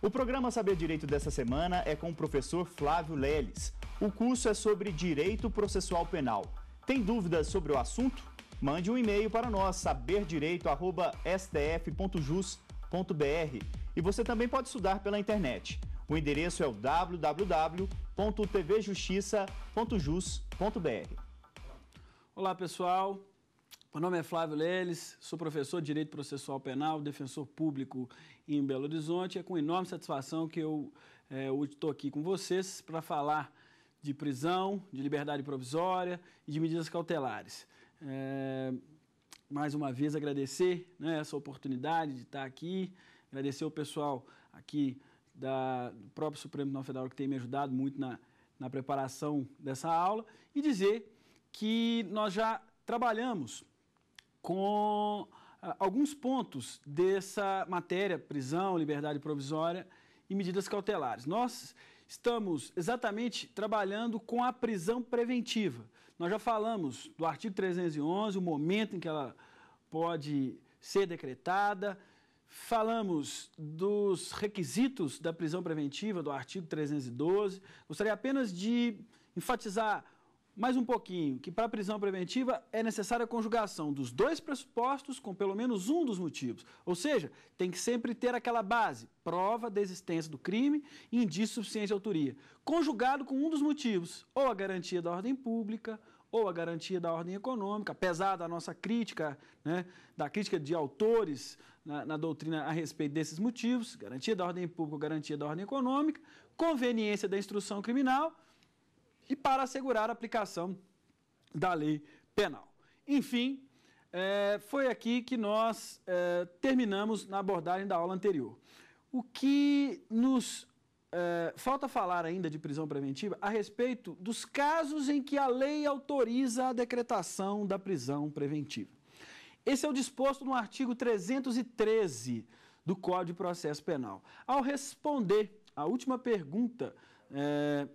O programa Saber Direito dessa semana é com o professor Flávio Leles. O curso é sobre direito processual penal. Tem dúvidas sobre o assunto? Mande um e-mail para nós, saberdireito.stf.jus.br. E você também pode estudar pela internet. O endereço é o www.tvjustiça.jus.br. Olá, pessoal. Meu nome é Flávio Leles, sou professor de Direito Processual Penal, defensor público em Belo Horizonte. É com enorme satisfação que eu eh, estou é, aqui com vocês para falar de prisão, de liberdade provisória e de medidas cautelares. É, mais uma vez agradecer né, essa oportunidade de estar aqui, agradecer o pessoal aqui da, do próprio Supremo Tribunal Federal que tem me ajudado muito na, na preparação dessa aula e dizer que nós já trabalhamos com ah, alguns pontos dessa matéria, prisão, liberdade provisória e medidas cautelares. Nós estamos exatamente trabalhando com a prisão preventiva. Nós já falamos do artigo 311, o momento em que ela pode ser decretada, falamos dos requisitos da prisão preventiva do artigo 312. Gostaria apenas de enfatizar mais um pouquinho, que para a prisão preventiva é necessária a conjugação dos dois pressupostos com pelo menos um dos motivos. Ou seja, tem que sempre ter aquela base, prova da existência do crime e indício suficiente de autoria, conjugado com um dos motivos, ou a garantia da ordem pública, ou a garantia da ordem econômica, apesar da nossa crítica, né, da crítica de autores na, na doutrina a respeito desses motivos, garantia da ordem pública, garantia da ordem econômica, conveniência da instrução criminal e para assegurar a aplicação da lei penal. Enfim, é, foi aqui que nós é, terminamos na abordagem da aula anterior. O que nos é, falta falar ainda de prisão preventiva a respeito dos casos em que a lei autoriza a decretação da prisão preventiva. Esse é o disposto no artigo 313 do Código de Processo Penal. Ao responder à última pergunta é,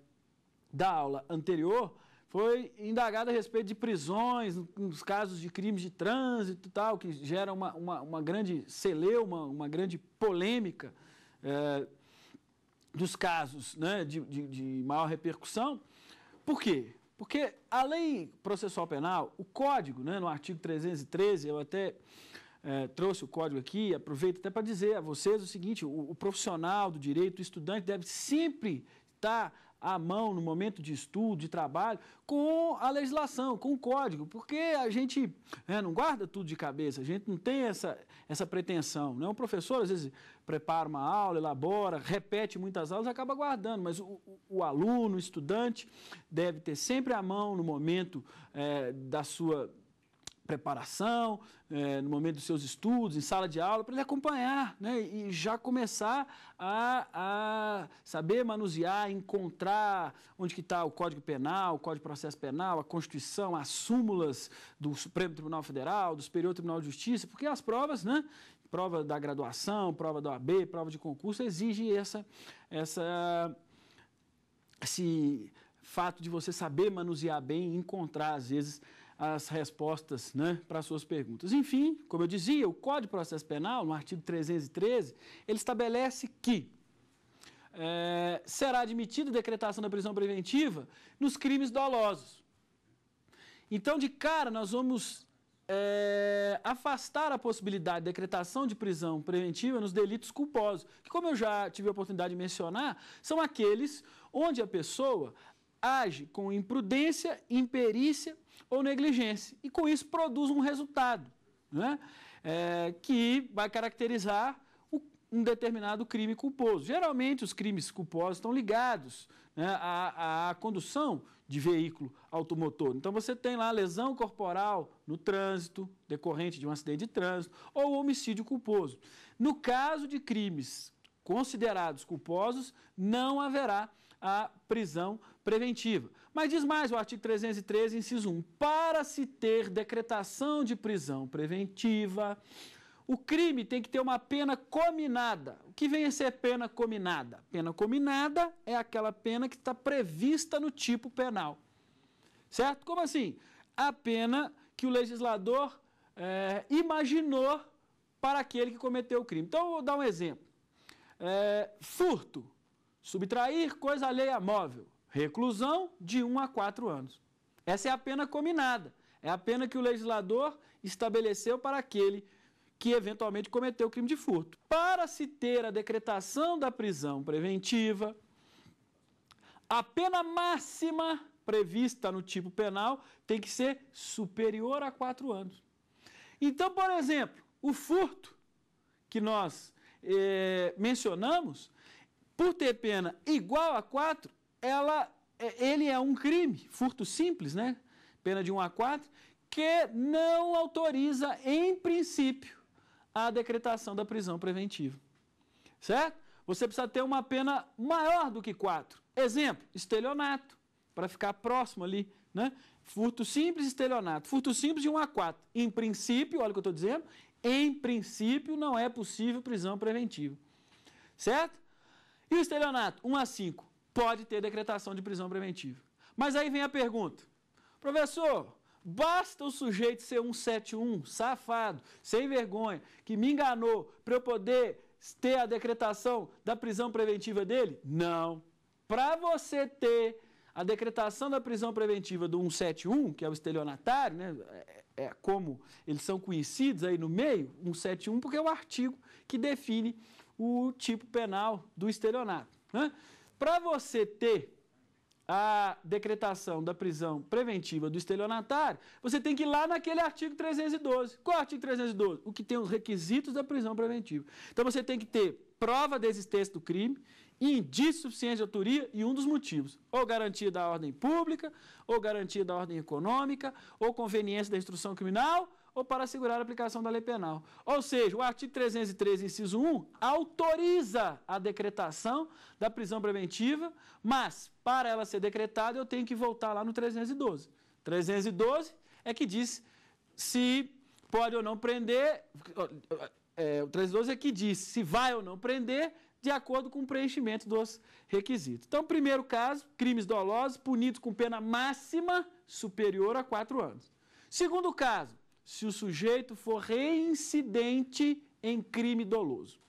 da aula anterior, foi indagado a respeito de prisões, nos casos de crimes de trânsito e tal, que gera uma, uma, uma grande celeuma, uma, uma grande polêmica é, dos casos né, de, de, de maior repercussão. Por quê? Porque a lei processual penal, o código, né, no artigo 313, eu até é, trouxe o código aqui, aproveito até para dizer a vocês o seguinte: o, o profissional do direito, o estudante, deve sempre estar à mão no momento de estudo, de trabalho, com a legislação, com o código, porque a gente né, não guarda tudo de cabeça, a gente não tem essa, essa pretensão. Né? O professor, às vezes, prepara uma aula, elabora, repete muitas aulas, acaba guardando, mas o, o aluno, o estudante, deve ter sempre à mão no momento é, da sua preparação, é, no momento dos seus estudos, em sala de aula, para ele acompanhar né, e já começar a, a saber manusear, encontrar onde que está o Código Penal, o Código de Processo Penal, a Constituição, as súmulas do Supremo Tribunal Federal, do Superior Tribunal de Justiça, porque as provas, né, prova da graduação, prova da OAB, prova de concurso, exige essa, essa, esse fato de você saber manusear bem, encontrar às vezes as respostas né, para as suas perguntas. Enfim, como eu dizia, o Código de Processo Penal, no artigo 313, ele estabelece que é, será admitida a decretação da prisão preventiva nos crimes dolosos. Então, de cara, nós vamos é, afastar a possibilidade de decretação de prisão preventiva nos delitos culposos, que, como eu já tive a oportunidade de mencionar, são aqueles onde a pessoa age com imprudência, imperícia ou negligência. E com isso produz um resultado né? é, que vai caracterizar o, um determinado crime culposo. Geralmente, os crimes culposos estão ligados né, à, à condução de veículo automotor. Então você tem lá lesão corporal no trânsito, decorrente de um acidente de trânsito, ou homicídio culposo. No caso de crimes considerados culposos, não haverá a prisão preventiva. Mas diz mais o artigo 313, inciso 1. Para se ter decretação de prisão preventiva, o crime tem que ter uma pena cominada. O que vem a ser pena cominada? Pena cominada é aquela pena que está prevista no tipo penal. Certo? Como assim? A pena que o legislador é, imaginou para aquele que cometeu o crime. Então, eu vou dar um exemplo é, furto, subtrair coisa alheia móvel, reclusão de 1 a 4 anos. Essa é a pena combinada, é a pena que o legislador estabeleceu para aquele que eventualmente cometeu o crime de furto. Para se ter a decretação da prisão preventiva, a pena máxima prevista no tipo penal tem que ser superior a 4 anos. Então, por exemplo, o furto que nós eh, mencionamos, por ter pena igual a 4, ela, eh, ele é um crime, furto simples, né? Pena de 1 a 4, que não autoriza, em princípio, a decretação da prisão preventiva. Certo? Você precisa ter uma pena maior do que 4. Exemplo, estelionato, para ficar próximo ali, né? Furto simples, estelionato. Furto simples de 1 a 4. Em princípio, olha o que eu estou dizendo, em princípio, não é possível prisão preventiva. Certo? E o estelionato, 1 a 5, pode ter decretação de prisão preventiva. Mas aí vem a pergunta. Professor, basta o sujeito ser 171, safado, sem vergonha, que me enganou para eu poder ter a decretação da prisão preventiva dele? Não. Para você ter a decretação da prisão preventiva do 171, que é o estelionatário, né, é, é, como eles são conhecidos aí no meio, 171, porque é o artigo que define o tipo penal do estelionato. Né? Para você ter a decretação da prisão preventiva do estelionatário, você tem que ir lá naquele artigo 312. Qual é o artigo 312? O que tem os requisitos da prisão preventiva. Então você tem que ter prova da existência do crime, indício suficiente de autoria e um dos motivos, ou garantia da ordem pública, ou garantia da ordem econômica, ou conveniência da instrução criminal, ou para assegurar a aplicação da lei penal. Ou seja, o artigo 313, inciso 1, autoriza a decretação da prisão preventiva, mas para ela ser decretada eu tenho que voltar lá no 312. 312 é que diz se pode ou não prender, é, o 312 é que diz se vai ou não prender de acordo com o preenchimento dos requisitos. Então, primeiro caso, crimes dolosos punidos com pena máxima superior a quatro anos. Segundo caso, se o sujeito for reincidente em crime doloso.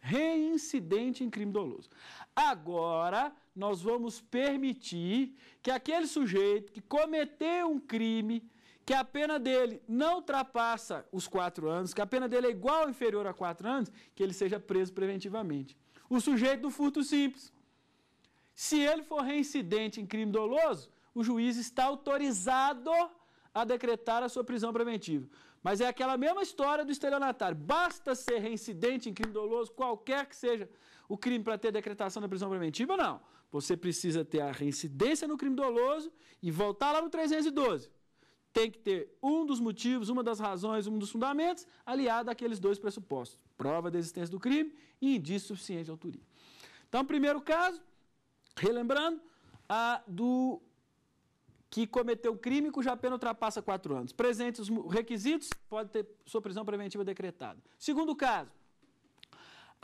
Reincidente em crime doloso. Agora, nós vamos permitir que aquele sujeito que cometeu um crime que a pena dele não ultrapassa os quatro anos, que a pena dele é igual ou inferior a quatro anos, que ele seja preso preventivamente o sujeito do furto simples. Se ele for reincidente em crime doloso, o juiz está autorizado a decretar a sua prisão preventiva. Mas é aquela mesma história do estelionatário. Basta ser reincidente em crime doloso, qualquer que seja o crime para ter decretação da prisão preventiva, não. Você precisa ter a reincidência no crime doloso e voltar lá no 312 tem que ter um dos motivos, uma das razões, um dos fundamentos, aliado àqueles dois pressupostos: prova da existência do crime e indício suficiente de autoria. Então, primeiro caso, relembrando, a do que cometeu o crime cuja pena ultrapassa quatro anos. Presentes os requisitos, pode ter sua prisão preventiva decretada. Segundo caso,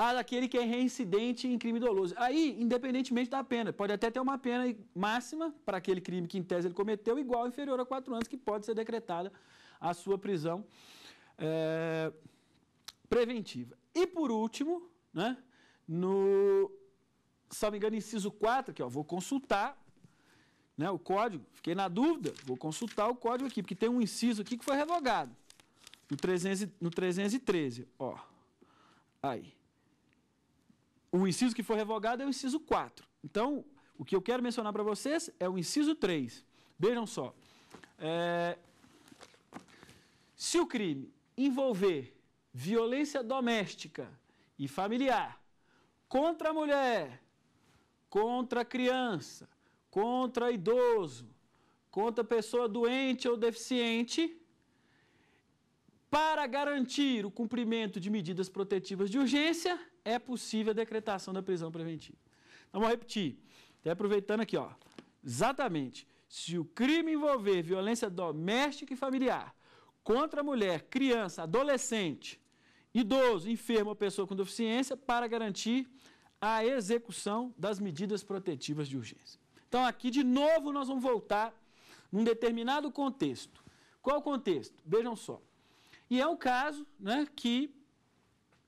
a daquele que é reincidente em crime doloso. Aí, independentemente da pena, pode até ter uma pena máxima para aquele crime que em tese ele cometeu, igual ou inferior a quatro anos, que pode ser decretada a sua prisão é, preventiva. E por último, né, no, se não me engano, inciso 4, que ó, vou consultar né, o código, fiquei na dúvida, vou consultar o código aqui, porque tem um inciso aqui que foi revogado, no, 300, no 313, ó, aí. O inciso que foi revogado é o inciso 4. Então, o que eu quero mencionar para vocês é o inciso 3. Vejam só. É, se o crime envolver violência doméstica e familiar contra a mulher, contra a criança, contra idoso, contra pessoa doente ou deficiente, para garantir o cumprimento de medidas protetivas de urgência, é possível a decretação da prisão preventiva. Então, vou repetir, até aproveitando aqui, ó. Exatamente. Se o crime envolver violência doméstica e familiar contra a mulher, criança, adolescente, idoso, enfermo ou pessoa com deficiência, para garantir a execução das medidas protetivas de urgência. Então, aqui de novo, nós vamos voltar num determinado contexto. Qual contexto? Vejam só. E é um caso né, que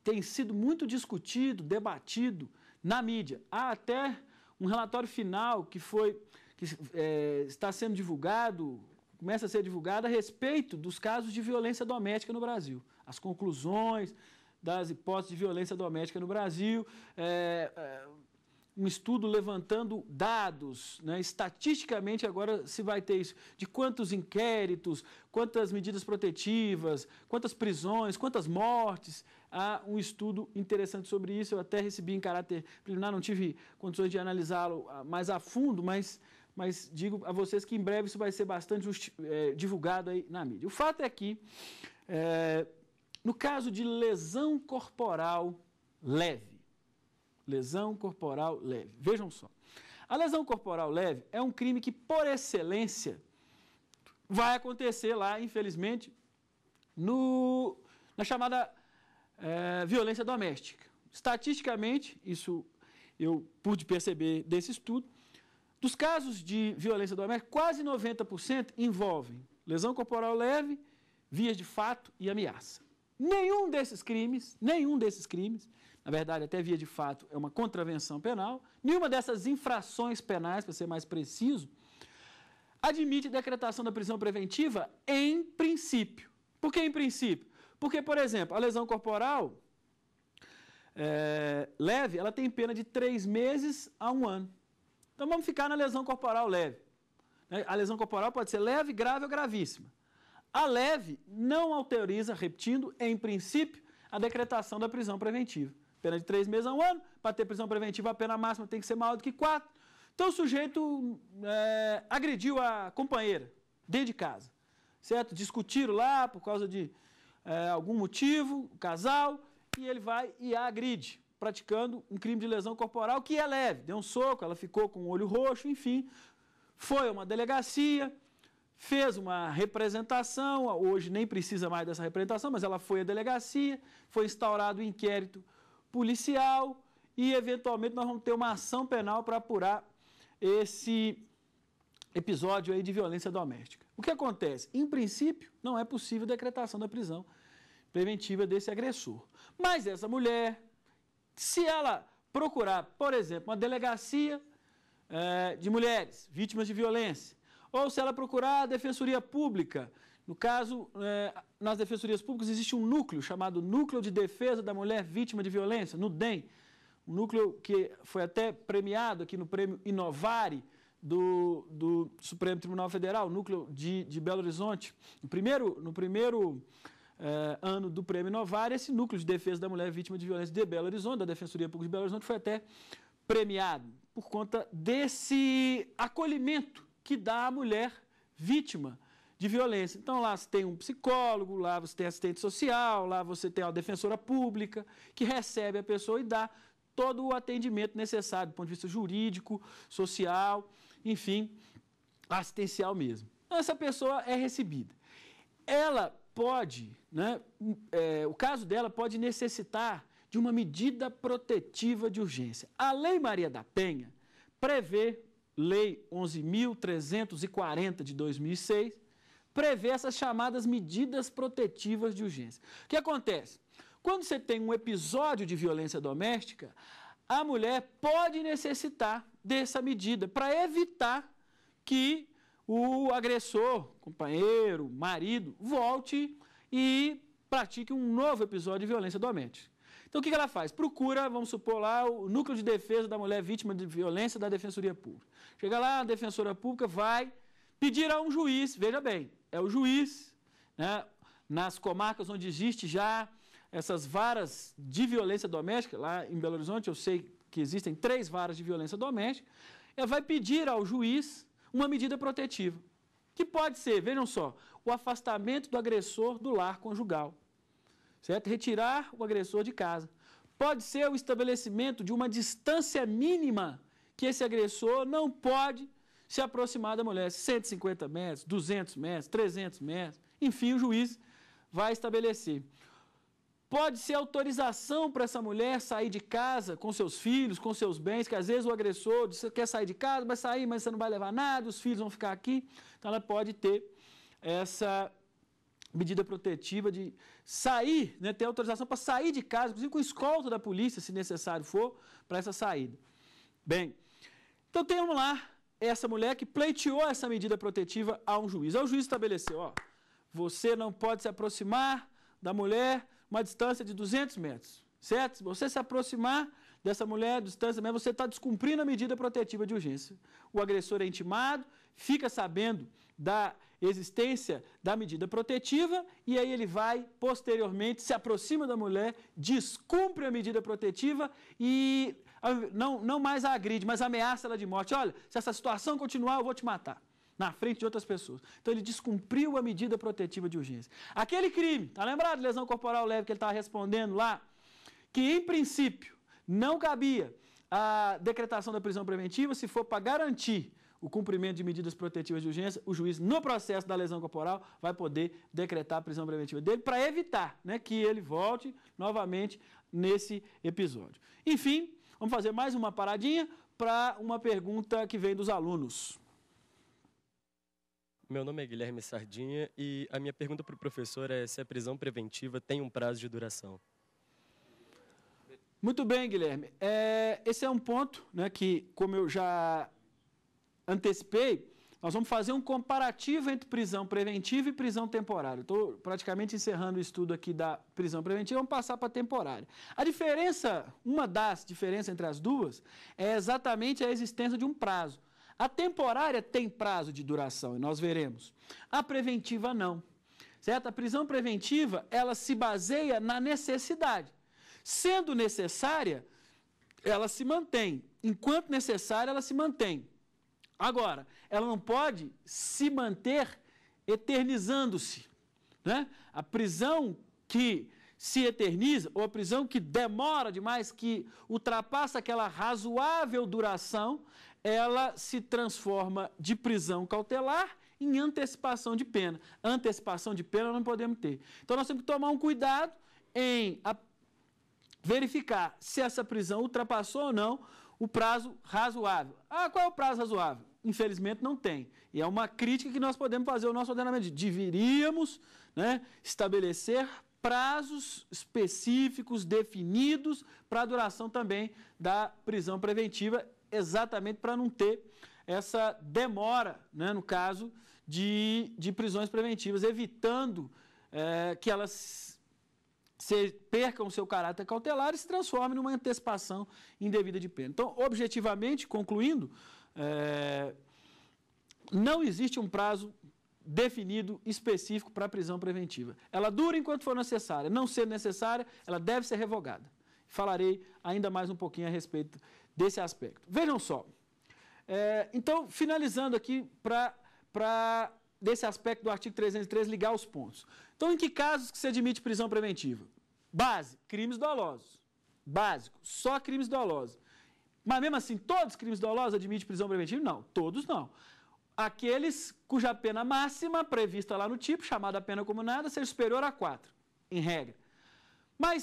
tem sido muito discutido, debatido na mídia. Há até um relatório final que foi que é, está sendo divulgado, começa a ser divulgado a respeito dos casos de violência doméstica no Brasil. As conclusões das hipóteses de violência doméstica no Brasil, é, é, um estudo levantando dados, né? estatisticamente agora se vai ter isso, de quantos inquéritos, quantas medidas protetivas, quantas prisões, quantas mortes Há um estudo interessante sobre isso, eu até recebi em caráter preliminar, não tive condições de analisá-lo ah, mais a fundo, mas, mas digo a vocês que em breve isso vai ser bastante é, divulgado aí na mídia. O fato é que, é, no caso de lesão corporal leve, lesão corporal leve, vejam só. A lesão corporal leve é um crime que, por excelência, vai acontecer lá, infelizmente, no, na chamada é, violência doméstica. Estatisticamente, isso eu pude perceber desse estudo, dos casos de violência doméstica, quase 90% envolvem lesão corporal leve, vias de fato e ameaça. Nenhum desses crimes, nenhum desses crimes, na verdade, até via de fato é uma contravenção penal, nenhuma dessas infrações penais, para ser mais preciso, admite decretação da prisão preventiva em princípio. Por que em princípio? Porque, por exemplo, a lesão corporal é, leve, ela tem pena de três meses a um ano. Então vamos ficar na lesão corporal leve. Né? A lesão corporal pode ser leve, grave ou gravíssima. A leve não autoriza, repetindo, em princípio, a decretação da prisão preventiva. Pena de três meses a um ano, para ter prisão preventiva a pena máxima tem que ser maior do que quatro. Então o sujeito é, agrediu a companheira dentro de casa, certo? Discutiram lá por causa de, é, algum motivo, o casal, e ele vai e a agride, praticando um crime de lesão corporal que é leve. Deu um soco, ela ficou com o olho roxo, enfim. Foi a uma delegacia, fez uma representação, hoje nem precisa mais dessa representação, mas ela foi à delegacia, foi instaurado o um inquérito policial e, eventualmente, nós vamos ter uma ação penal para apurar esse episódio aí de violência doméstica. O que acontece? Em princípio, não é possível decretação da prisão preventiva desse agressor. Mas essa mulher, se ela procurar, por exemplo, uma delegacia eh, de mulheres vítimas de violência, ou se ela procurar a defensoria pública, no caso, eh, nas defensorias públicas existe um núcleo chamado Núcleo de Defesa da Mulher Vítima de Violência, no DEM, um núcleo que foi até premiado aqui no prêmio Inovare, do, do Supremo Tribunal Federal, núcleo de, de Belo Horizonte. No primeiro, no primeiro eh, ano do Prêmio Novar, esse núcleo de defesa da mulher vítima de violência de Belo Horizonte, da Defensoria Pública de Belo Horizonte, foi até premiado por conta desse acolhimento que dá à mulher vítima de violência. Então lá você tem um psicólogo, lá você tem assistente social, lá você tem uma defensora pública que recebe a pessoa e dá todo o atendimento necessário do ponto de vista jurídico, social enfim, assistencial mesmo. Essa pessoa é recebida. Ela pode, né, hum, é, o caso dela pode necessitar de uma medida protetiva de urgência. A Lei Maria da Penha prevê, Lei 11.340 de 2006, prevê essas chamadas medidas protetivas de urgência. O que acontece? Quando você tem um episódio de violência doméstica, a mulher pode necessitar dessa medida, para evitar que o agressor, companheiro, marido, volte e pratique um novo episódio de violência doméstica. Então, o que ela faz? Procura, vamos supor lá, o núcleo de defesa da mulher vítima de violência da Defensoria Pública. Chega lá, a Defensoria Pública vai pedir a um juiz, veja bem, é o juiz, né, nas comarcas onde existe já essas varas de violência doméstica, lá em Belo Horizonte, eu sei que existem três varas de violência doméstica, ela vai pedir ao juiz uma medida protetiva, que pode ser, vejam só, o afastamento do agressor do lar conjugal, certo? Retirar o agressor de casa. Pode ser o estabelecimento de uma distância mínima que esse agressor não pode se aproximar da mulher, 150 metros, 200 metros, 300 metros, enfim, o juiz vai estabelecer. Pode ser autorização para essa mulher sair de casa com seus filhos, com seus bens, que às vezes o agressor diz, quer sair de casa, vai sair, mas você não vai levar nada, os filhos vão ficar aqui. Então ela pode ter essa medida protetiva de sair, né, ter autorização para sair de casa, inclusive com escolta da polícia, se necessário for, para essa saída. Bem, então temos lá essa mulher que pleiteou essa medida protetiva a um juiz. Aí o juiz estabeleceu, ó, você não pode se aproximar da mulher uma distância de 200 metros, certo? Se você se aproximar dessa mulher, distância mas você está descumprindo a medida protetiva de urgência. O agressor é intimado, fica sabendo da existência da medida protetiva e aí ele vai, posteriormente, se aproxima da mulher, descumpre a medida protetiva e não, não mais a agride, mas ameaça ela de morte. Olha, se essa situação continuar, eu vou te matar na frente de outras pessoas. Então ele descumpriu a medida protetiva de urgência. Aquele crime, tá lembrado? Lesão corporal leve que ele estava respondendo lá, que em princípio não cabia a decretação da prisão preventiva se for para garantir o cumprimento de medidas protetivas de urgência, o juiz, no processo da lesão corporal, vai poder decretar a prisão preventiva dele para evitar né, que ele volte novamente nesse episódio. Enfim, vamos fazer mais uma paradinha para uma pergunta que vem dos alunos. Meu nome é Guilherme Sardinha e a minha pergunta para o professor é se a prisão preventiva tem um prazo de duração. Muito bem, Guilherme. É, esse é um ponto né, que, como eu já antecipei, nós vamos fazer um comparativo entre prisão preventiva e prisão temporária. Estou praticamente encerrando o estudo aqui da prisão preventiva, vamos passar para a temporária. A diferença, uma das diferenças entre as duas, é exatamente a existência de um prazo. A temporária tem prazo de duração, e nós veremos. A preventiva não. Certo? A prisão preventiva, ela se baseia na necessidade. Sendo necessária, ela se mantém. Enquanto necessária, ela se mantém. Agora, ela não pode se manter eternizando-se. Né? A prisão que se eterniza, ou a prisão que demora demais, que ultrapassa aquela razoável duração, ela se transforma de prisão cautelar em antecipação de pena. Antecipação de pena não podemos ter. Então nós temos que tomar um cuidado em verificar se essa prisão ultrapassou ou não o prazo razoável. Ah, qual é o prazo razoável? Infelizmente não tem. E é uma crítica que nós podemos fazer ao nosso ordenamento. Deveríamos né, estabelecer prazos específicos definidos para a duração também da prisão preventiva exatamente para não ter essa demora, né, no caso, de, de prisões preventivas, evitando é, que elas se, percam seu caráter cautelar e se transformem numa antecipação indevida de pena. Então, objetivamente, concluindo, é, não existe um prazo definido específico para a prisão preventiva. Ela dura enquanto for necessária. Não sendo necessária, ela deve ser revogada. Falarei ainda mais um pouquinho a respeito desse aspecto. Vejam só. É, então, finalizando aqui para desse aspecto do artigo 303 ligar os pontos. Então, em que casos que se admite prisão preventiva? Base, crimes dolosos. Básico, só crimes dolosos. Mas mesmo assim, todos os crimes dolosos admitem prisão preventiva? Não, todos não. Aqueles cuja pena máxima prevista lá no tipo, chamada pena comunada, seja superior a 4, em regra. Mas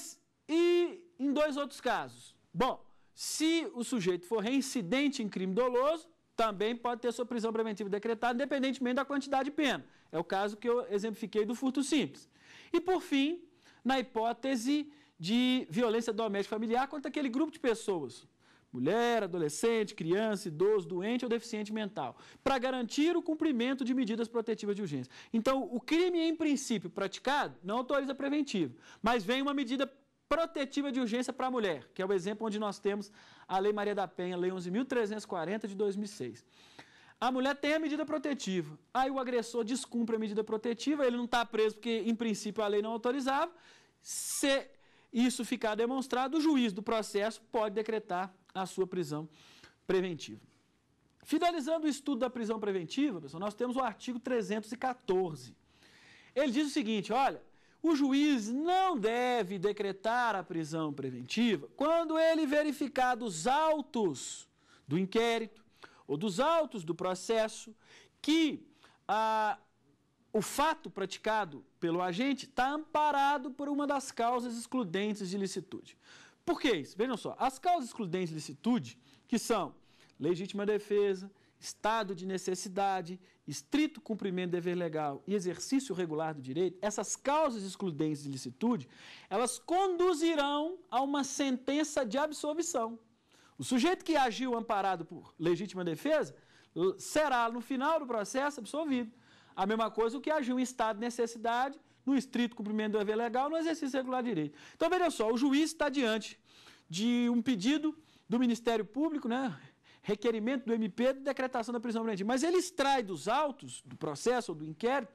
e em dois outros casos? Bom, se o sujeito for reincidente em crime doloso, também pode ter sua prisão preventiva decretada, independentemente da quantidade de pena. É o caso que eu exemplifiquei do furto simples. E, por fim, na hipótese de violência doméstica familiar contra aquele grupo de pessoas, mulher, adolescente, criança, idoso, doente ou deficiente mental, para garantir o cumprimento de medidas protetivas de urgência. Então, o crime em princípio praticado não autoriza preventivo, mas vem uma medida protetiva de urgência para a mulher, que é o exemplo onde nós temos a Lei Maria da Penha, Lei 11.340 de 2006. A mulher tem a medida protetiva, aí o agressor descumpre a medida protetiva, ele não está preso porque, em princípio, a lei não autorizava. Se isso ficar demonstrado, o juiz do processo pode decretar a sua prisão preventiva. Finalizando o estudo da prisão preventiva, pessoal, nós temos o artigo 314. Ele diz o seguinte: olha, o juiz não deve decretar a prisão preventiva quando ele verificar dos autos do inquérito ou dos autos do processo que ah, o fato praticado pelo agente está amparado por uma das causas excludentes de licitude. Por que isso? Vejam só, as causas excludentes de licitude, que são legítima defesa, estado de necessidade, estrito cumprimento do dever legal e exercício regular do direito, essas causas excludentes de licitude, elas conduzirão a uma sentença de absolvição. O sujeito que agiu amparado por legítima defesa será, no final do processo, absolvido. A mesma coisa o que agiu em estado de necessidade, no estrito cumprimento do dever legal, no exercício regular de direito. Então, veja só, o juiz está diante de um pedido do Ministério Público, né, requerimento do MP de decretação da prisão preventiva. Mas ele extrai dos autos, do processo ou do inquérito,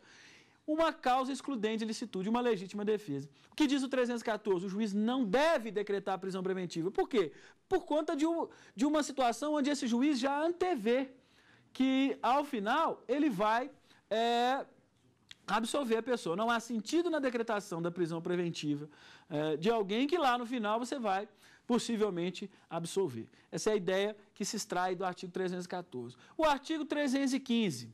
uma causa excludente de licitude, uma legítima defesa. O que diz o 314? O juiz não deve decretar a prisão preventiva. Por quê? Por conta de, um, de uma situação onde esse juiz já antevê que, ao final, ele vai é, absolver a pessoa. Não há sentido na decretação da prisão preventiva é, de alguém que lá no final você vai possivelmente absolver. Essa é a ideia que se extrai do artigo 314. O artigo 315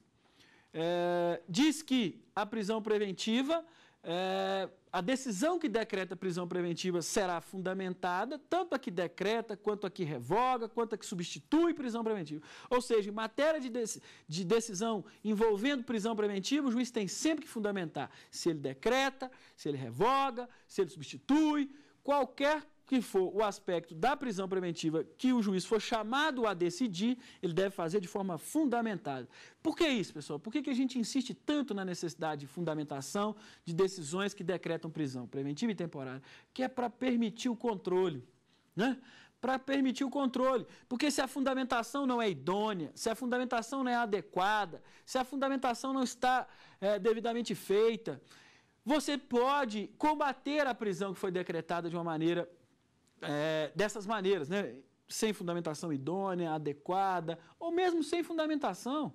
é, eh, diz que a prisão preventiva, é, a decisão que decreta a prisão preventiva será fundamentada, tanto a que decreta, quanto a que revoga, quanto a que substitui prisão preventiva. Ou seja, em matéria de, dec de decisão envolvendo prisão preventiva, o juiz tem sempre que fundamentar se ele decreta, se ele revoga, se ele substitui, qualquer que for o aspecto da prisão preventiva que o juiz for chamado a decidir, ele deve fazer de forma fundamentada. Por que isso, pessoal? Por que, que a gente insiste tanto na necessidade de fundamentação de decisões que decretam prisão preventiva e temporária? Que é para permitir o controle, né? para permitir o controle. Porque se a fundamentação não é idônea, se a fundamentação não é adequada, se a fundamentação não está é, devidamente feita, você pode combater a prisão que foi decretada de uma maneira é, dessas maneiras, né? sem fundamentação idônea, adequada, ou mesmo sem fundamentação.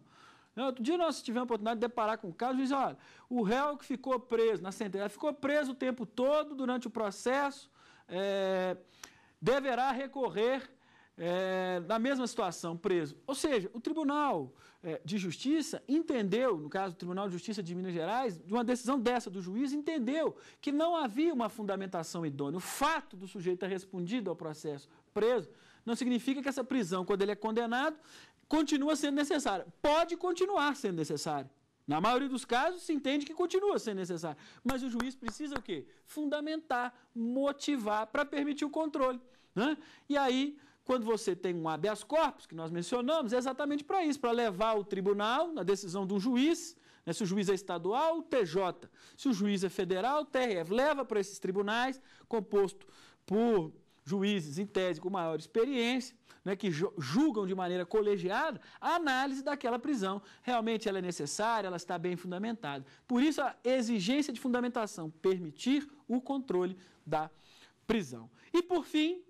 Né? Outro dia nós tivemos a oportunidade de deparar com o caso, dizer: olha, o réu que ficou preso na sentença, ficou preso o tempo todo durante o processo, é, deverá recorrer é, da mesma situação, preso. Ou seja, o Tribunal é, de Justiça entendeu, no caso do Tribunal de Justiça de Minas Gerais, de uma decisão dessa do juiz, entendeu que não havia uma fundamentação idônea. O fato do sujeito ter respondido ao processo preso não significa que essa prisão, quando ele é condenado, continua sendo necessária. Pode continuar sendo necessária. Na maioria dos casos, se entende que continua sendo necessário. Mas o juiz precisa o quê? Fundamentar, motivar para permitir o controle. Né? E aí, quando você tem um habeas corpus, que nós mencionamos, é exatamente para isso, para levar o tribunal, na decisão de um juiz, né, se o juiz é estadual, o TJ. Se o juiz é federal, o TRF. Leva para esses tribunais, composto por juízes, em tese, com maior experiência, né, que julgam de maneira colegiada a análise daquela prisão. Realmente ela é necessária, ela está bem fundamentada. Por isso, a exigência de fundamentação, permitir o controle da prisão. E, por fim,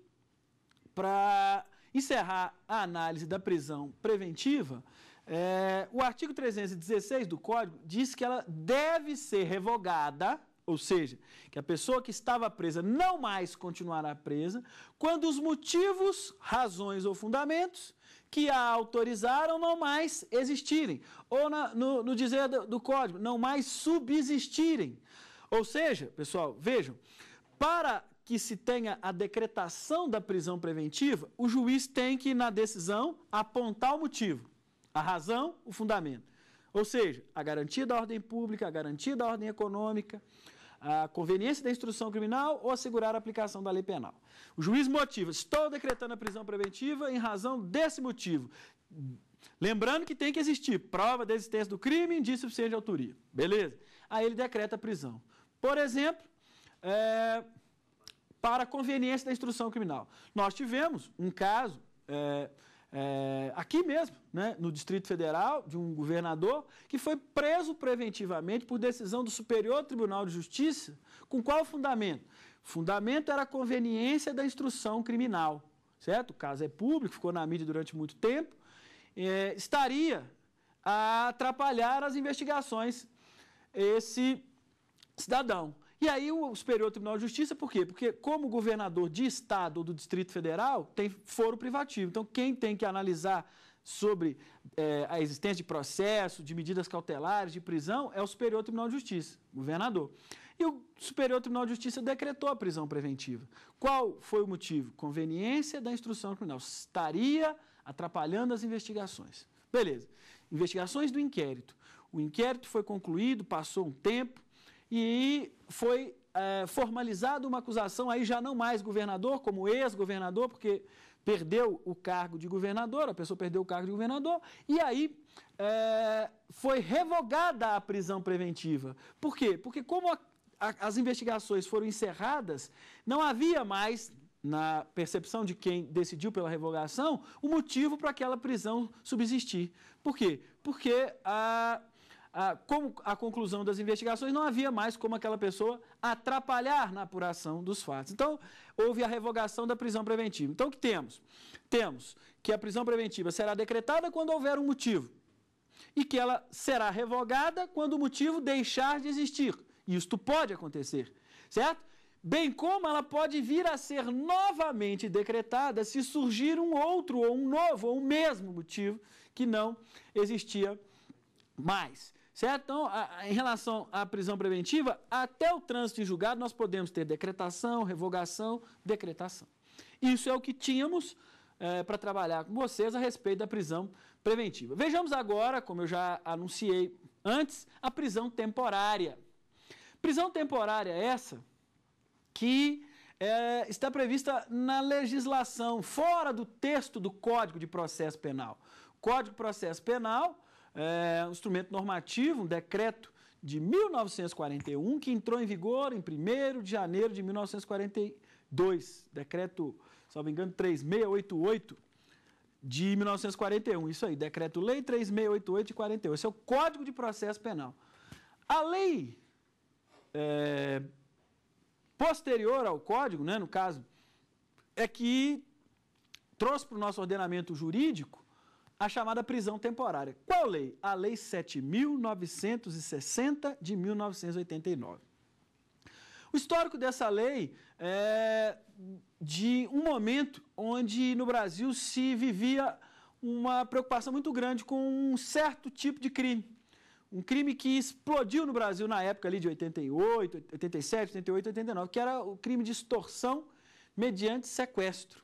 para encerrar a análise da prisão preventiva, é, o artigo 316 do Código diz que ela deve ser revogada, ou seja, que a pessoa que estava presa não mais continuará presa, quando os motivos, razões ou fundamentos que a autorizaram não mais existirem, ou na, no, no, dizer do, do Código, não mais subsistirem. Ou seja, pessoal, vejam, para que se tenha a decretação da prisão preventiva, o juiz tem que, na decisão, apontar o motivo, a razão, o fundamento. Ou seja, a garantia da ordem pública, a garantia da ordem econômica, a conveniência da instrução criminal ou assegurar a aplicação da lei penal. O juiz motiva, estou decretando a prisão preventiva em razão desse motivo. Lembrando que tem que existir prova da existência do crime, indício suficiente de autoria. Beleza? Aí ele decreta a prisão. Por exemplo, é, para a conveniência da instrução criminal. Nós tivemos um caso é, é, aqui mesmo, né, no Distrito Federal, de um governador que foi preso preventivamente por decisão do Superior Tribunal de Justiça. Com qual fundamento? Fundamento era a conveniência da instrução criminal, certo? O caso é público, ficou na mídia durante muito tempo. É, estaria a atrapalhar as investigações esse cidadão. E aí o Superior Tribunal de Justiça, por quê? Porque como governador de estado ou do Distrito Federal, tem foro privativo. Então, quem tem que analisar sobre é, a existência de processo, de medidas cautelares, de prisão, é o Superior Tribunal de Justiça, governador. E o Superior Tribunal de Justiça decretou a prisão preventiva. Qual foi o motivo? Conveniência da instrução criminal. Estaria atrapalhando as investigações. Beleza. Investigações do inquérito. O inquérito foi concluído, passou um tempo e foi é, formalizada uma acusação, aí já não mais governador, como ex-governador, porque perdeu o cargo de governador, a pessoa perdeu o cargo de governador, e aí é, foi revogada a prisão preventiva. Por quê? Porque como a, a, as investigações foram encerradas, não havia mais, na percepção de quem decidiu pela revogação, o um motivo para aquela prisão subsistir. Por quê? Porque a como com a conclusão das investigações, não havia mais como aquela pessoa atrapalhar na apuração dos fatos. Então, houve a revogação da prisão preventiva. Então, o que temos? Temos que a prisão preventiva será decretada quando houver um motivo e que ela será revogada quando o motivo deixar de existir. Isto pode acontecer, certo? bem como ela pode vir a ser novamente decretada se surgir um outro, ou um novo, ou um mesmo motivo que não existia mais. Certo? Então, a, a, em relação à prisão preventiva, até o trânsito em julgado nós podemos ter decretação, revogação, decretação. Isso é o que tínhamos é, para trabalhar com vocês a respeito da prisão preventiva. Vejamos agora, como eu já anunciei antes, a prisão temporária. Prisão temporária é essa que é, está prevista na legislação, fora do texto do Código de Processo Penal. Código de Processo Penal é, um instrumento normativo, um decreto de 1941, que entrou em vigor em 1 de janeiro de 1942, decreto, me engano, 3688 de 1941, isso aí, decreto-lei 3688 de 41, esse é o Código de Processo Penal. A lei é, posterior ao código, né, no caso, é que trouxe para o nosso ordenamento jurídico a chamada prisão temporária. Qual lei? A Lei 7.960 de 1989. O histórico dessa lei é de um momento onde no Brasil se vivia uma preocupação muito grande com um certo tipo de crime. Um crime que explodiu no Brasil na época ali de 88, 87, 88, 89, que era o crime de extorsão mediante sequestro.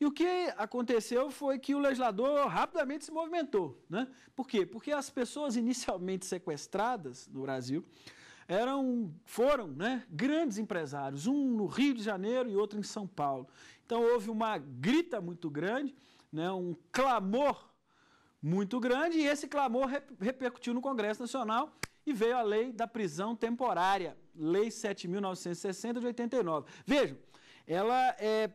E o que aconteceu foi que o legislador rapidamente se movimentou. Né? Por quê? Porque as pessoas inicialmente sequestradas no Brasil eram, foram né, grandes empresários, um no Rio de Janeiro e outro em São Paulo. Então houve uma grita muito grande, né, um clamor muito grande, e esse clamor repercutiu no Congresso Nacional e veio a lei da prisão temporária, Lei 7.960 de 89. Vejam, ela é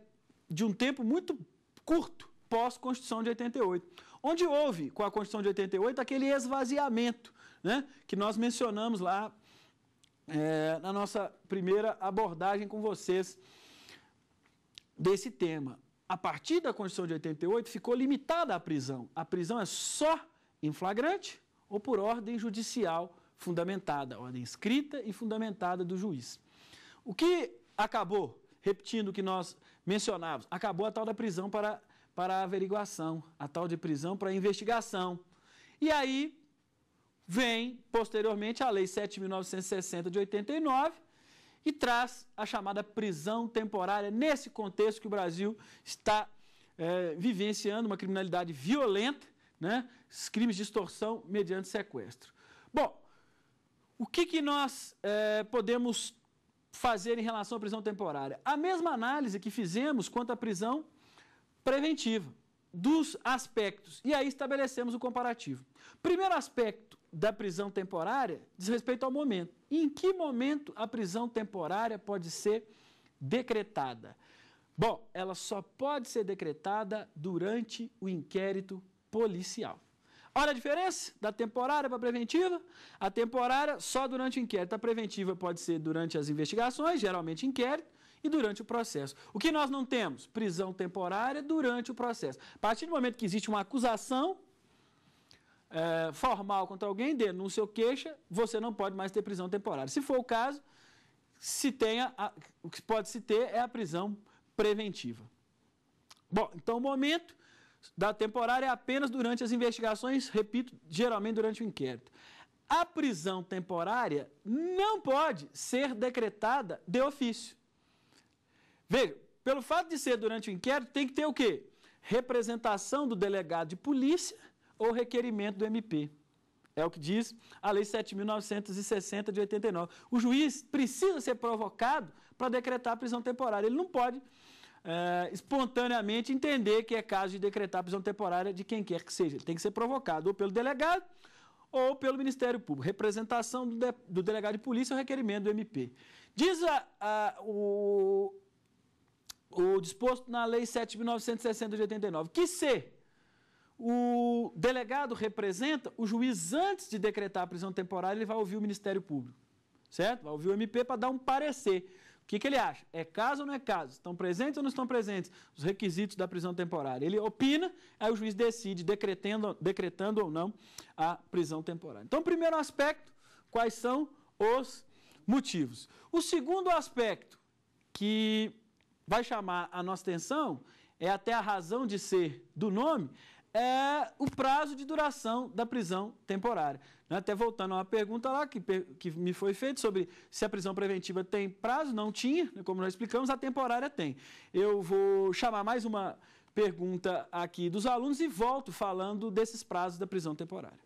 de um tempo muito curto pós-Constituição de 88, onde houve, com a Constituição de 88, aquele esvaziamento né, que nós mencionamos lá é, na nossa primeira abordagem com vocês desse tema. A partir da Constituição de 88, ficou limitada a prisão. A prisão é só em flagrante ou por ordem judicial fundamentada, ordem escrita e fundamentada do juiz. O que acabou, repetindo o que nós mencionávamos, acabou a tal da prisão para, para averiguação, a tal de prisão para investigação. E aí vem, posteriormente, a Lei 7.960 de 89 e traz a chamada prisão temporária nesse contexto que o Brasil está é, vivenciando uma criminalidade violenta, né? crimes de extorsão mediante sequestro. Bom, o que, que nós é, podemos fazer em relação à prisão temporária? A mesma análise que fizemos quanto à prisão preventiva, dos aspectos. E aí estabelecemos o comparativo. Primeiro aspecto da prisão temporária diz respeito ao momento. Em que momento a prisão temporária pode ser decretada? Bom, ela só pode ser decretada durante o inquérito policial. Olha a diferença da temporária para a preventiva. A temporária só durante o inquérito. A preventiva pode ser durante as investigações, geralmente inquérito, e durante o processo. O que nós não temos? Prisão temporária durante o processo. A partir do momento que existe uma acusação é, formal contra alguém, denúncia ou queixa, você não pode mais ter prisão temporária. Se for o caso, se tenha a, o que pode se ter é a prisão preventiva. Bom, então o momento da temporária é apenas durante as investigações, repito, geralmente durante o inquérito. A prisão temporária não pode ser decretada de ofício. Veja, pelo fato de ser durante o inquérito, tem que ter o quê? Representação do delegado de polícia ou requerimento do MP. É o que diz a Lei 7.960 de 89. O juiz precisa ser provocado para decretar a prisão temporária. Ele não pode é, espontaneamente entender que é caso de decretar prisão temporária de quem quer que seja. Ele tem que ser provocado ou pelo delegado ou pelo Ministério Público. Representação do, de, do delegado de polícia o requerimento do MP. Diz a, a, o, o disposto na Lei 7.960 de 89 que se o delegado representa, o juiz, antes de decretar a prisão temporária, ele vai ouvir o Ministério Público, certo? Vai ouvir o MP para dar um parecer. O que, que ele acha? É caso ou não é caso? Estão presentes ou não estão presentes os requisitos da prisão temporária? Ele opina, aí o juiz decide, decretando, decretando ou não a prisão temporária. Então, primeiro aspecto, quais são os motivos. O segundo aspecto que vai chamar a nossa atenção é até a razão de ser do nome, é o prazo de duração da prisão temporária. Né? Até voltando a uma pergunta lá que, que me foi feita sobre se a prisão preventiva tem prazo, não tinha, né? como nós explicamos, a temporária tem. Eu vou chamar mais uma pergunta aqui dos alunos e volto falando desses prazos da prisão temporária.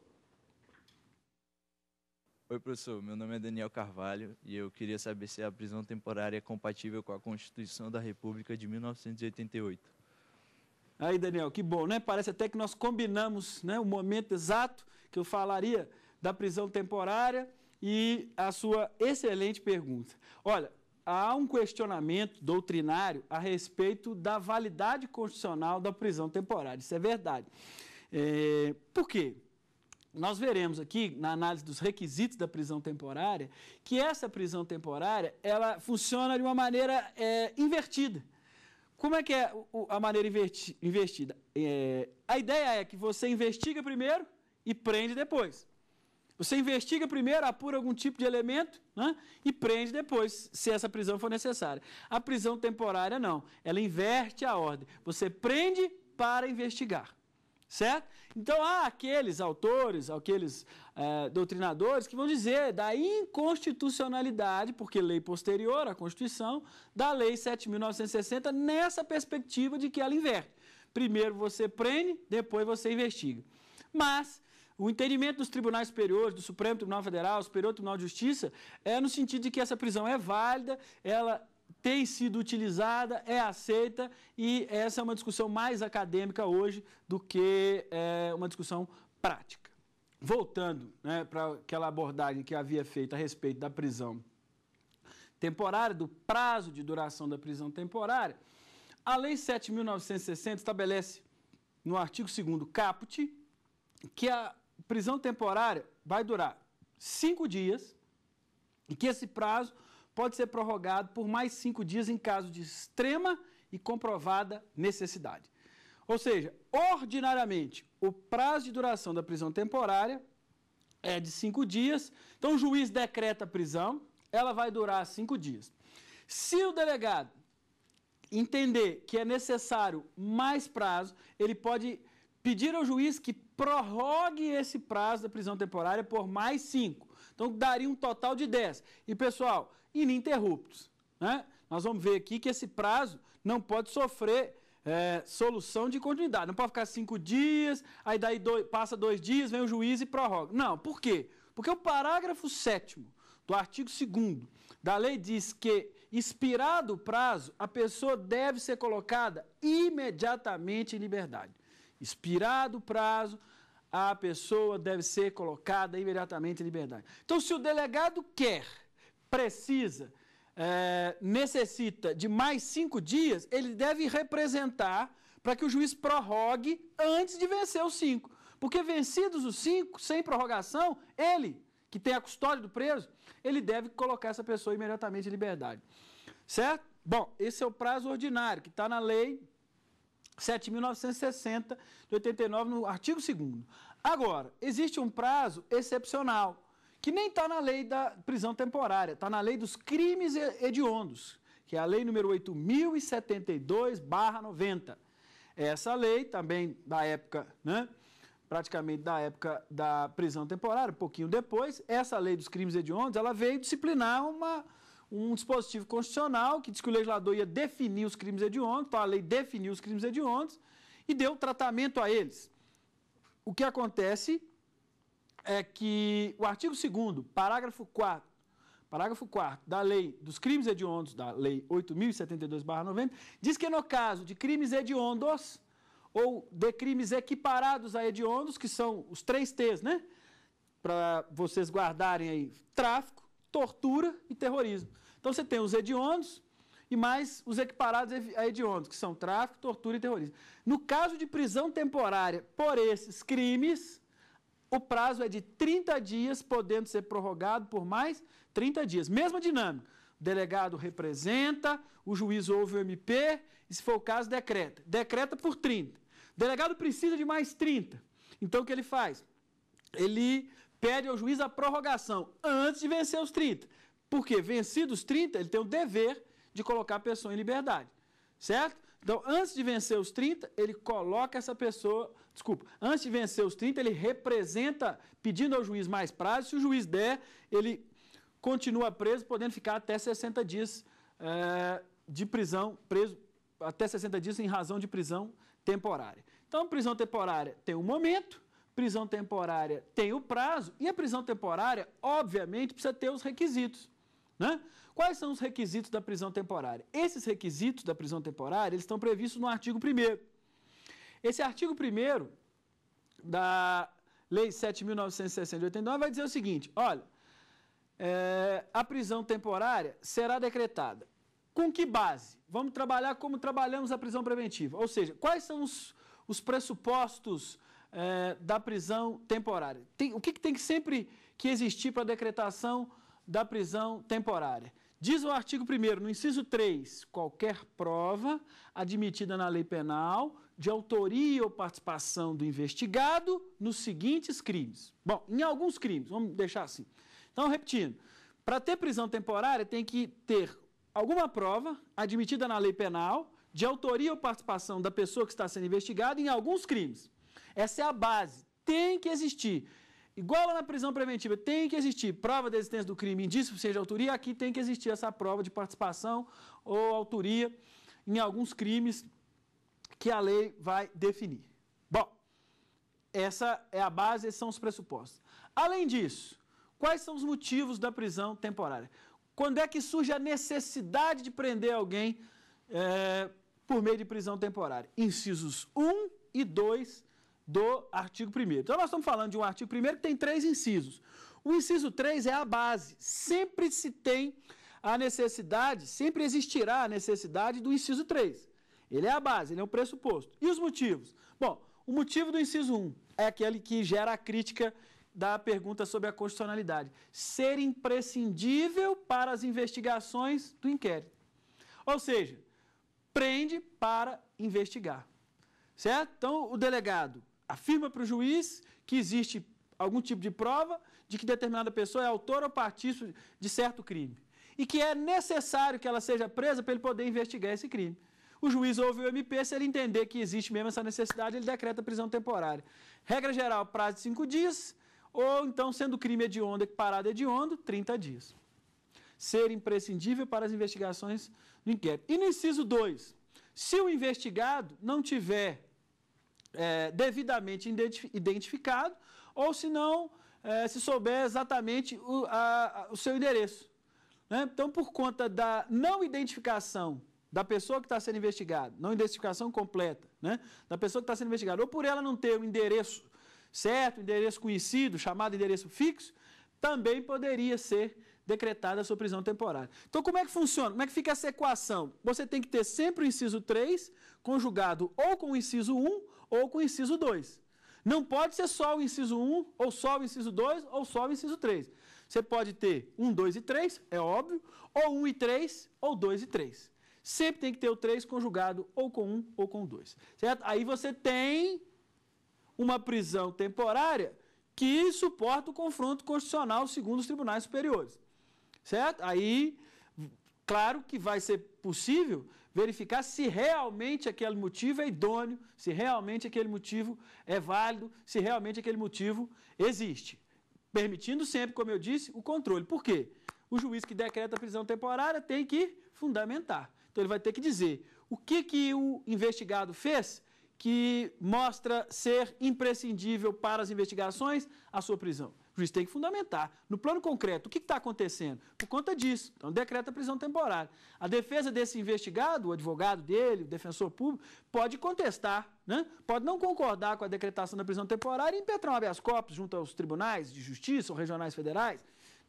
Oi, professor. Meu nome é Daniel Carvalho e eu queria saber se a prisão temporária é compatível com a Constituição da República de 1988. Aí, Daniel, que bom, né? Parece até que nós combinamos né, o momento exato que eu falaria da prisão temporária e a sua excelente pergunta. Olha, há um questionamento doutrinário a respeito da validade constitucional da prisão temporária. Isso é verdade. É, por quê? Nós veremos aqui, na análise dos requisitos da prisão temporária, que essa prisão temporária ela funciona de uma maneira é, invertida. Como é que é a maneira investida? É, a ideia é que você investiga primeiro e prende depois. Você investiga primeiro, apura algum tipo de elemento né, e prende depois, se essa prisão for necessária. A prisão temporária não, ela inverte a ordem. Você prende para investigar, certo? Então há aqueles autores, aqueles é, doutrinadores que vão dizer da inconstitucionalidade, porque lei posterior à Constituição, da Lei 7.960, nessa perspectiva de que ela inverte. Primeiro você prende, depois você investiga. Mas o entendimento dos tribunais superiores, do Supremo Tribunal Federal, Superior Tribunal de Justiça, é no sentido de que essa prisão é válida, ela tem sido utilizada, é aceita e essa é uma discussão mais acadêmica hoje do que é, uma discussão prática voltando né, para aquela abordagem que havia feito a respeito da prisão temporária, do prazo de duração da prisão temporária, a Lei 7.960 estabelece, no artigo 2 caput, que a prisão temporária vai durar cinco dias e que esse prazo pode ser prorrogado por mais cinco dias em caso de extrema e comprovada necessidade. Ou seja, ordinariamente, o prazo de duração da prisão temporária é de cinco dias. Então, o juiz decreta a prisão, ela vai durar cinco dias. Se o delegado entender que é necessário mais prazo, ele pode pedir ao juiz que prorrogue esse prazo da prisão temporária por mais cinco. Então, daria um total de dez. E, pessoal, ininterruptos. Né? Nós vamos ver aqui que esse prazo não pode sofrer é, solução de continuidade. Não pode ficar cinco dias, aí daí dois, passa dois dias, vem o juiz e prorroga. Não, por quê? Porque o parágrafo 7 do artigo 2 da lei diz que, expirado o prazo, a pessoa deve ser colocada imediatamente em liberdade. Expirado o prazo, a pessoa deve ser colocada imediatamente em liberdade. Então, se o delegado quer, precisa, é, necessita de mais cinco dias, ele deve representar para que o juiz prorrogue antes de vencer os cinco. Porque vencidos os cinco, sem prorrogação, ele, que tem a custódia do preso, ele deve colocar essa pessoa imediatamente em liberdade. Certo? Bom, esse é o prazo ordinário que está na lei 7.960 de 89, no artigo 2. Agora, existe um prazo excepcional que nem está na lei da prisão temporária, está na lei dos crimes hediondos, que é a lei número 8.072-90. Essa lei, também da época, né, praticamente da época da prisão temporária, um pouquinho depois, essa lei dos crimes hediondos, ela veio disciplinar uma, um dispositivo constitucional que diz que o legislador ia definir os crimes hediondos, então a lei definiu os crimes hediondos e deu tratamento a eles. O que acontece é que o artigo 2 parágrafo 4 parágrafo 4 da lei dos crimes hediondos, da lei 8.072-90, diz que no caso de crimes hediondos ou de crimes equiparados a hediondos, que são os três T's, né? Para vocês guardarem aí, tráfico, tortura e terrorismo. Então você tem os hediondos e mais os equiparados a hediondos, que são tráfico, tortura e terrorismo. No caso de prisão temporária por esses crimes, o prazo é de 30 dias, podendo ser prorrogado por mais 30 dias. Mesma dinâmica. O delegado representa, o juiz ouve o MP e, se for o caso, decreta. Decreta por 30. O delegado precisa de mais 30. Então, o que ele faz? Ele pede ao juiz a prorrogação antes de vencer os 30. Porque, vencidos os 30, ele tem o dever de colocar a pessoa em liberdade. Certo? Então, antes de vencer os 30, ele coloca essa pessoa, desculpa, antes de vencer os 30, ele representa, pedindo ao juiz mais prazo, se o juiz der, ele continua preso, podendo ficar até 60 dias é, de prisão, preso até 60 dias em razão de prisão temporária. Então, prisão temporária tem um momento, prisão temporária tem o prazo, e a prisão temporária, obviamente, precisa ter os requisitos. Né? Quais são os requisitos da prisão temporária? Esses requisitos da prisão temporária eles estão previstos no artigo 1. Esse artigo 1 da Lei 7.960 de 89 vai dizer o seguinte: olha, é, a prisão temporária será decretada. Com que base? Vamos trabalhar como trabalhamos a prisão preventiva. Ou seja, quais são os, os pressupostos é, da prisão temporária? Tem, o que, que tem que sempre que existir para a decretação temporária? da prisão temporária. Diz o artigo 1 no inciso 3, qualquer prova admitida na lei penal de autoria ou participação do investigado nos seguintes crimes. Bom, em alguns crimes, vamos deixar assim. Então, repetindo, para ter prisão temporária tem que ter alguma prova admitida na lei penal de autoria ou participação da pessoa que está sendo investigada em alguns crimes. Essa é a base. Tem que existir Igual na prisão preventiva, tem que existir prova da existência do crime, indício seja de autoria, aqui tem que existir essa prova de participação ou autoria em alguns crimes que a lei vai definir. Bom, essa é a base, esses são os pressupostos. Além disso, quais são os motivos da prisão temporária? Quando é que surge a necessidade de prender alguém é, por meio de prisão temporária? Incisos 1 e 2 do artigo 1. Então, nós estamos falando de um artigo 1 que tem três incisos. O inciso 3 é a base. Sempre se tem a necessidade, sempre existirá a necessidade do inciso 3. Ele é a base, ele é o pressuposto. E os motivos? Bom, o motivo do inciso 1 é aquele que gera a crítica da pergunta sobre a constitucionalidade. Ser imprescindível para as investigações do inquérito. Ou seja, prende para investigar. Certo? Então, o delegado afirma para o juiz que existe algum tipo de prova de que determinada pessoa é autora ou partícipe de certo crime e que é necessário que ela seja presa para ele poder investigar esse crime. O juiz ouve o MP, se ele entender que existe mesmo essa necessidade, ele decreta prisão temporária. Regra geral, prazo de cinco dias, ou então, sendo crime hediondo e parada hediondo, 30 dias. Ser imprescindível para as investigações do inquérito. E no inciso 2, se o investigado não tiver é, devidamente identificado, ou se não, é, se souber exatamente o, a, o seu endereço. Né? Então, por conta da não identificação da pessoa que está sendo investigada, não identificação completa, né? da pessoa que está sendo investigada, ou por ela não ter o endereço certo, o endereço conhecido, chamado endereço fixo, também poderia ser decretada a sua prisão temporária. Então, como é que funciona? Como é que fica essa equação? Você tem que ter sempre o inciso 3 conjugado ou com o inciso 1 ou com o inciso 2. Não pode ser só o inciso 1, ou só o inciso 2, ou só o inciso 3. Você pode ter 1, 2 e 3, é óbvio, ou 1 e 3, ou 2 e 3. Sempre tem que ter o 3 conjugado ou com 1 ou com 2. Certo? Aí você tem uma prisão temporária que suporta o confronto constitucional segundo os tribunais superiores. Certo? Aí, claro que vai ser possível verificar se realmente aquele motivo é idôneo, se realmente aquele motivo é válido, se realmente aquele motivo existe. Permitindo sempre, como eu disse, o controle. Por quê? O juiz que decreta a prisão temporária tem que fundamentar. Então ele vai ter que dizer o que, que o investigado fez que mostra ser imprescindível para as investigações a sua prisão. O juiz tem que fundamentar. No plano concreto, o que está acontecendo? Por conta disso. Então, decreta a prisão temporária. A defesa desse investigado, o advogado dele, o defensor público, pode contestar, né? pode não concordar com a decretação da prisão temporária e impetrar um habeas corpus junto aos tribunais de justiça ou regionais federais.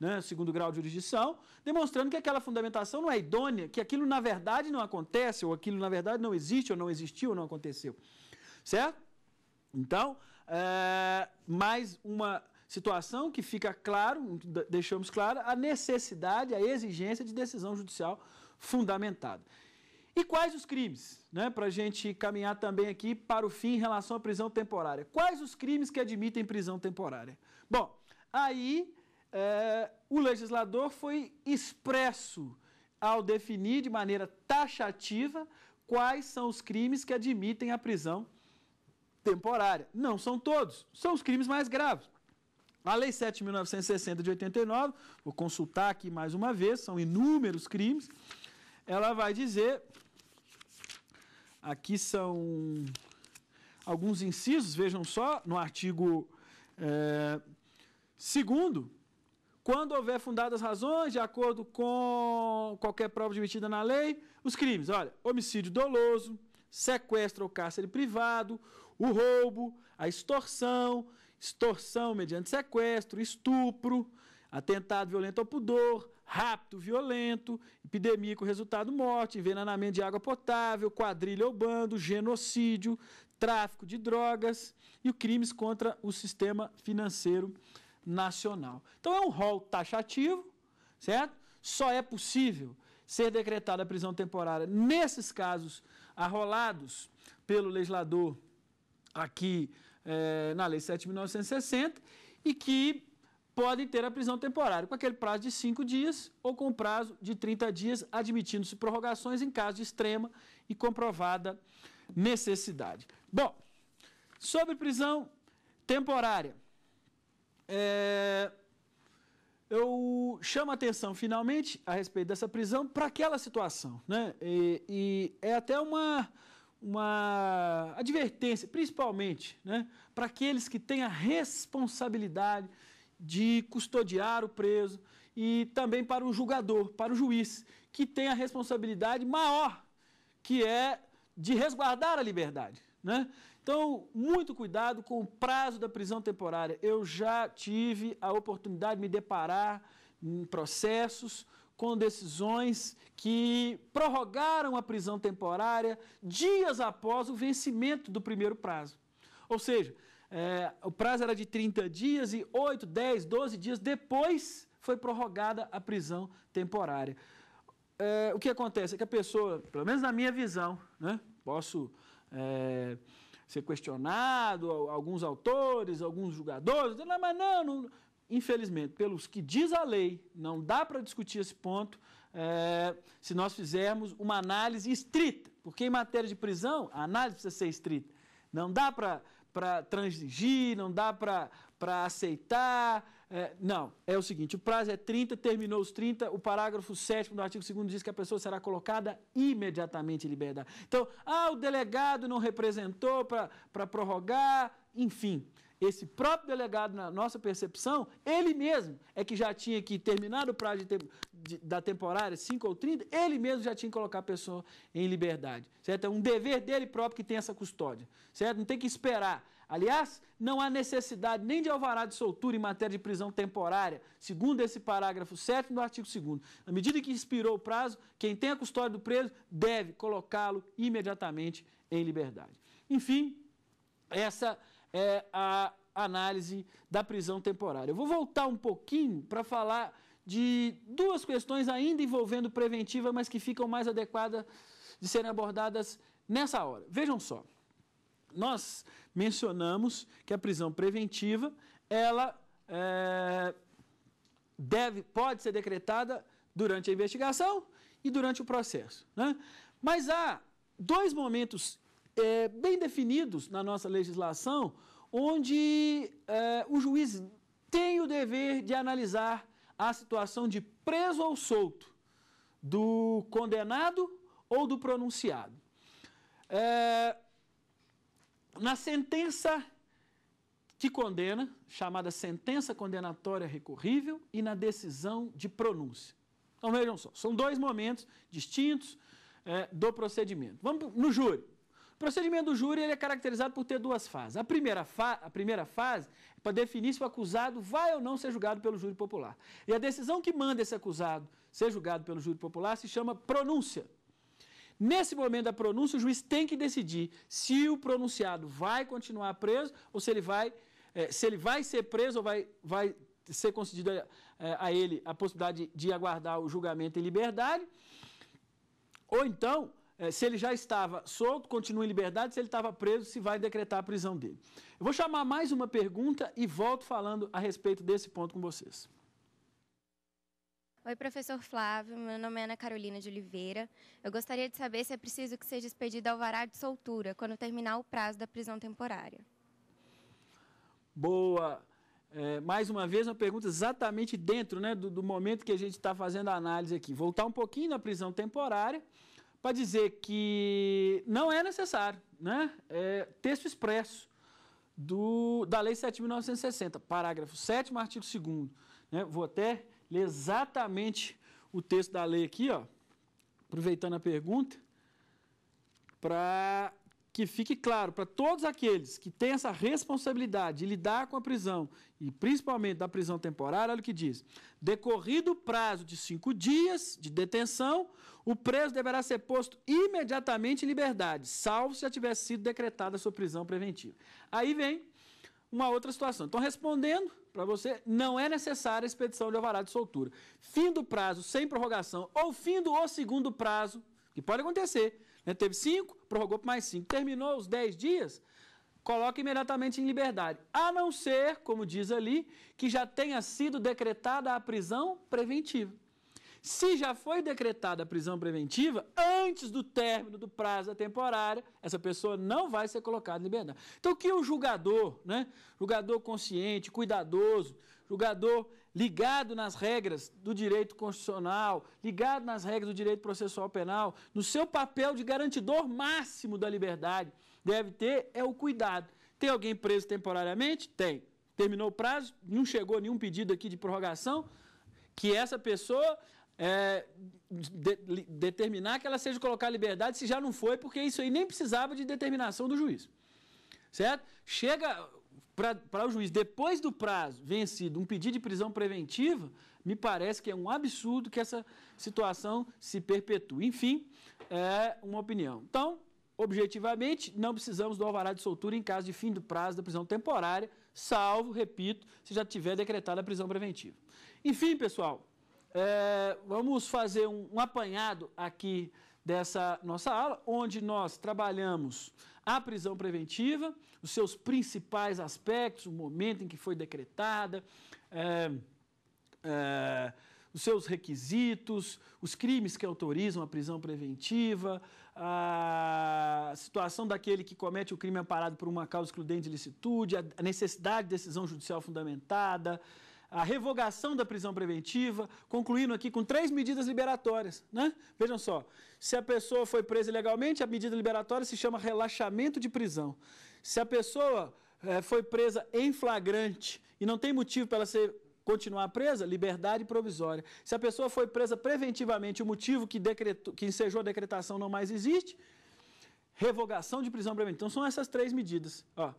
Né, segundo grau de jurisdição, demonstrando que aquela fundamentação não é idônea, que aquilo na verdade não acontece, ou aquilo na verdade não existe, ou não existiu, ou não aconteceu. Certo? Então, é, mais uma Situação que fica claro, deixamos clara, a necessidade, a exigência de decisão judicial fundamentada. E quais os crimes, né? Para a gente caminhar também aqui para o fim em relação à prisão temporária. Quais os crimes que admitem prisão temporária? Bom, aí é, o legislador foi expresso ao definir de maneira taxativa quais são os crimes que admitem a prisão temporária. Não são todos, são os crimes mais graves. A Lei 7.960 de 89, vou consultar aqui mais uma vez, são inúmeros crimes, ela vai dizer, aqui são alguns incisos, vejam só, no artigo é, segundo, quando houver fundadas razões, de acordo com qualquer prova admitida na lei, os crimes, olha, homicídio doloso, sequestro ou cárcere privado, o roubo, a extorsão, extorsão mediante sequestro, estupro, atentado violento ao pudor, rapto violento, epidemia com resultado morte, envenenamento de água potável, quadrilha ou bando, genocídio, tráfico de drogas e crimes contra o sistema financeiro nacional. Então é um rol taxativo, certo? Só é possível ser decretada a prisão temporária nesses casos arrolados pelo legislador aqui é, na Lei 7.960 e que podem ter a prisão temporária com aquele prazo de 5 dias ou com prazo de 30 dias, admitindo-se prorrogações em caso de extrema e comprovada necessidade. Bom, sobre prisão temporária, é, eu chamo a atenção finalmente a respeito dessa prisão para aquela situação, né? E, e é até uma uma advertência, principalmente né, para aqueles que têm a responsabilidade de custodiar o preso e também para o julgador, para o juiz, que tem a responsabilidade maior, que é de resguardar a liberdade. Né? Então, muito cuidado com o prazo da prisão temporária. Eu já tive a oportunidade de me deparar em processos com decisões que prorrogaram a prisão temporária dias após o vencimento do primeiro prazo. Ou seja, é, o prazo era de 30 dias e 8, 10, 12 dias depois foi prorrogada a prisão temporária. É, o que acontece é que a pessoa, pelo menos na minha visão, né, posso é, ser questionado, alguns autores, alguns julgadores, mas não, não infelizmente, pelos que diz a lei, não dá para discutir esse ponto é, se nós fizermos uma análise estrita, porque em matéria de prisão, a análise precisa ser estrita. Não dá para transigir, não dá para aceitar. É, não, é o seguinte: o prazo é 30, terminou os 30, o parágrafo 7 do artigo 2 diz que a pessoa será colocada imediatamente em liberdade. Então, ah, o delegado não representou para prorrogar, enfim esse próprio delegado, na nossa percepção, ele mesmo é que já tinha que terminar o prazo de te de, da temporária, 5 ou 30, ele mesmo já tinha que colocar a pessoa em liberdade. Certo? É um dever dele próprio que tem essa custódia. Certo? Não tem que esperar. Aliás, não há necessidade nem de alvará de soltura em matéria de prisão temporária, segundo esse parágrafo 7 do artigo 2 Na medida que expirou o prazo, quem tem a custódia do preso deve colocá-lo imediatamente em liberdade. Enfim, essa é, a análise da prisão temporária. Eu vou voltar um pouquinho para falar de duas questões ainda envolvendo preventiva, mas que ficam mais adequadas de serem abordadas nessa hora. Vejam só. Nós mencionamos que a prisão preventiva, ela é, deve, pode ser decretada durante a investigação e durante o processo. Né? Mas há dois momentos é, bem definidos na nossa legislação, onde é, o juiz tem o dever de analisar a situação de preso ou solto, do condenado ou do pronunciado. É, na sentença que condena, chamada sentença condenatória recorrível, e na decisão de pronúncia. Então vejam só, são dois momentos distintos é, do procedimento. Vamos no júri. O procedimento do júri ele é caracterizado por ter duas fases. A primeira, fa a primeira fase é para definir se o acusado vai ou não ser julgado pelo júri popular. E a decisão que manda esse acusado ser julgado pelo júri popular se chama pronúncia. Nesse momento da pronúncia, o juiz tem que decidir se o pronunciado vai continuar preso ou se ele vai, é, se ele vai ser preso ou vai, vai ser concedida é, eh, a ele a possibilidade de, de aguardar o julgamento em liberdade. Ou então, é, se ele já estava solto, continua em liberdade, se ele estava preso, se vai decretar a prisão dele. Eu vou chamar mais uma pergunta e volto falando a respeito desse ponto com vocês. Oi, professor Flávio. Meu nome é Ana Carolina de Oliveira. Eu gostaria de saber se é preciso que seja expedido alvará de soltura quando terminar o prazo da prisão temporária. Boa. É, mais uma vez, uma pergunta exatamente dentro né, do, do momento que a gente está fazendo a análise aqui. Voltar um pouquinho na prisão temporária para dizer que não é necessário, né? É texto expresso do, da Lei 7.960, parágrafo 7, artigo 2. Né? Vou até ler exatamente o texto da lei aqui, ó, aproveitando a pergunta, para que fique claro para todos aqueles que têm essa responsabilidade de lidar com a prisão, e principalmente da prisão temporária, olha o que diz. Decorrido o prazo de cinco dias de detenção, o preso deverá ser posto imediatamente em liberdade, salvo se já tivesse sido decretada a sua prisão preventiva. Aí vem uma outra situação. Então, respondendo para você, não é necessária a expedição de alvará de soltura. Fim do prazo sem prorrogação ou fim do ou segundo prazo, que pode acontecer, né? teve cinco, prorrogou por mais cinco. Terminou os dez dias, coloca imediatamente em liberdade. A não ser, como diz ali, que já tenha sido decretada a prisão preventiva. Se já foi decretada a prisão preventiva, antes do término do prazo temporário essa pessoa não vai ser colocada em liberdade. Então, que o julgador, né? Julgador consciente, cuidadoso, julgador ligado nas regras do direito constitucional, ligado nas regras do direito processual penal, no seu papel de garantidor máximo da liberdade, deve ter é o cuidado. Tem alguém preso temporariamente? Tem. Terminou o prazo? Não chegou nenhum pedido aqui de prorrogação? Que essa pessoa é, de, de, determinar que ela seja colocada à liberdade se já não foi, porque isso aí nem precisava de determinação do juiz. Certo? Chega para o juiz, depois do prazo vencido, um pedido de prisão preventiva, me parece que é um absurdo que essa situação se perpetue. Enfim, é uma opinião. Então, objetivamente, não precisamos do alvará de soltura em caso de fim do prazo da prisão temporária, salvo, repito, se já tiver decretada a prisão preventiva. Enfim, pessoal, é, vamos fazer um, um apanhado aqui dessa nossa aula, onde nós trabalhamos a prisão preventiva, os seus principais aspectos, o momento em que foi decretada, é, é, os seus requisitos, os crimes que autorizam a prisão preventiva, a situação daquele que comete o crime amparado por uma causa excludente de licitude, a necessidade de decisão judicial fundamentada, a revogação da prisão preventiva, concluindo aqui com três medidas liberatórias. Né? Vejam só, se a pessoa foi presa ilegalmente, a medida liberatória se chama relaxamento de prisão. Se a pessoa é, foi presa em flagrante e não tem motivo para ela ser continuar presa, liberdade provisória. Se a pessoa foi presa preventivamente, o motivo que, decretou, que ensejou a decretação não mais existe, revogação de prisão preventiva. Então, são essas três medidas. Ó,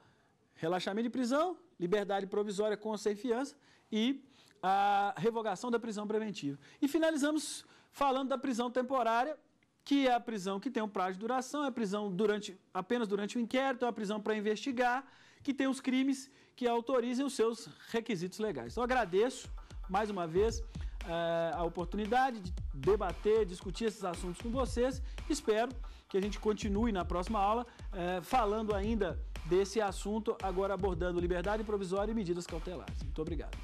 relaxamento de prisão, liberdade provisória com sem fiança e a revogação da prisão preventiva. E finalizamos falando da prisão temporária, que é a prisão que tem um prazo de duração, é a prisão durante, apenas durante o inquérito, é a prisão para investigar, que tem os crimes que autorizem os seus requisitos legais. Então, agradeço mais uma vez eh, a oportunidade de debater, discutir esses assuntos com vocês. Espero que a gente continue na próxima aula eh, falando ainda desse assunto, agora abordando liberdade provisória e medidas cautelares. Muito obrigado.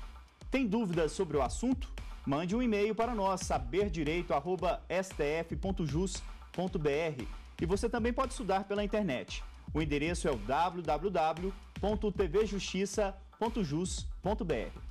Tem dúvidas sobre o assunto? Mande um e-mail para nós, saberdireito.stf.jus.br. E você também pode estudar pela internet. O endereço é o www.tvjustiça.jus.br.